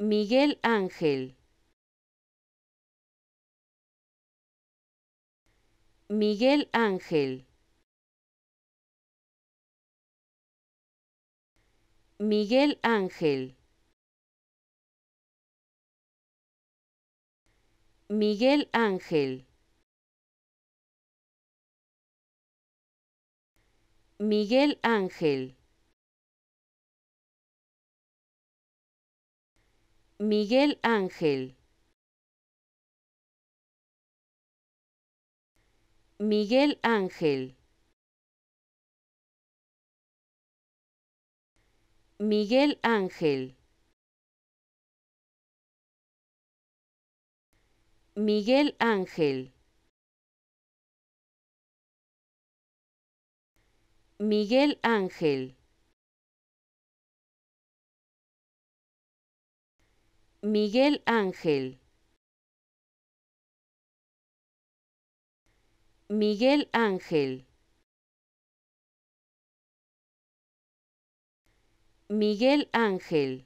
Miguel Ángel. Miguel Ángel. Miguel Ángel. Miguel Ángel. Miguel Ángel. Miguel Ángel. Miguel Ángel. Miguel Ángel. Miguel Ángel. Miguel Ángel. Miguel Ángel. Miguel Ángel. Miguel Ángel.